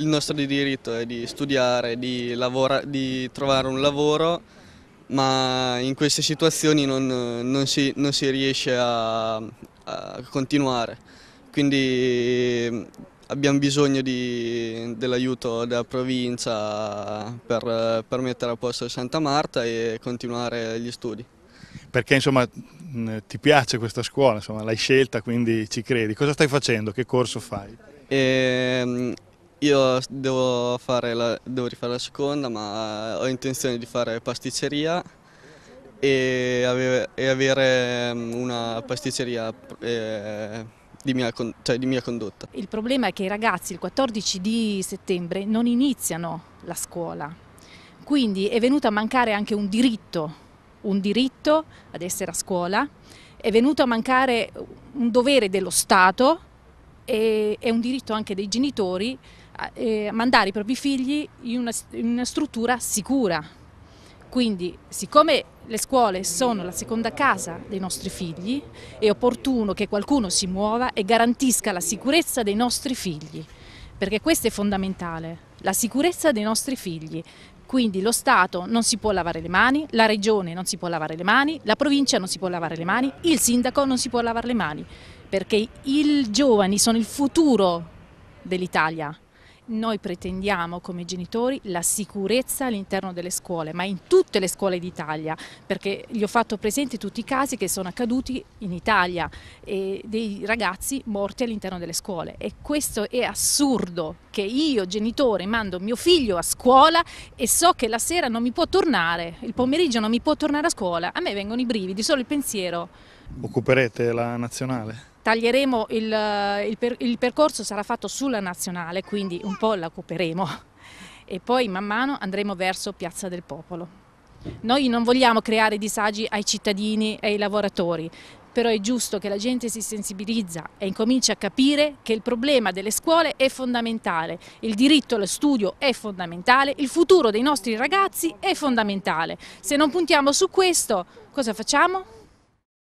Il nostro diritto è di studiare, di, lavora, di trovare un lavoro, ma in queste situazioni non, non, si, non si, riesce a, a, continuare. Quindi abbiamo bisogno dell'aiuto della provincia per, per mettere a posto Santa Marta e continuare gli studi perché insomma ti piace questa scuola, l'hai scelta quindi ci credi. Cosa stai facendo? Che corso fai? Eh, io devo, la, devo, rifare la seconda, ma ho intenzione di fare pasticceria e, avere, e avere mm, una pasticceria eh, di, mia, cioè di mia condotta. Il problema è che i ragazzi il 14 di settembre non iniziano la scuola, quindi è venuto a mancare anche un diritto, un diritto ad essere a scuola, è venuto a mancare un dovere dello Stato e è un diritto anche dei genitori eh, mandare i propri figli in una, in una struttura sicura. Quindi, siccome le scuole sono la seconda casa dei nostri figli, è opportuno che qualcuno si muova e garantisca la sicurezza dei nostri figli, perché questo è fondamentale, la sicurezza dei nostri figli. Quindi lo Stato non si può lavare le mani, la Regione non si può lavare le mani, la provincia non si può lavare le mani, il sindaco non si può lavare le mani perché i giovani sono il futuro dell'Italia. Noi pretendiamo come genitori la sicurezza all'interno delle scuole, ma in tutte le scuole d'Italia, perché gli ho fatto presente tutti i casi che sono accaduti in Italia e dei ragazzi morti all'interno delle scuole e questo è assurdo che io genitore mando mio figlio a scuola e so che la sera non mi può tornare, il pomeriggio non mi può tornare a scuola, a me vengono i brividi, solo il pensiero occuperete la nazionale? Taglieremo il, eh, il, per, il percorso, sarà fatto sulla nazionale, quindi un po' la occuperemo e poi man mano andremo verso Piazza del Popolo. Noi non vogliamo creare disagi ai cittadini e ai lavoratori, però è giusto che la gente si sensibilizza e incominci a capire che il problema delle scuole è fondamentale, il diritto allo studio è fondamentale, il futuro dei nostri ragazzi è fondamentale. Se non puntiamo su questo, cosa facciamo?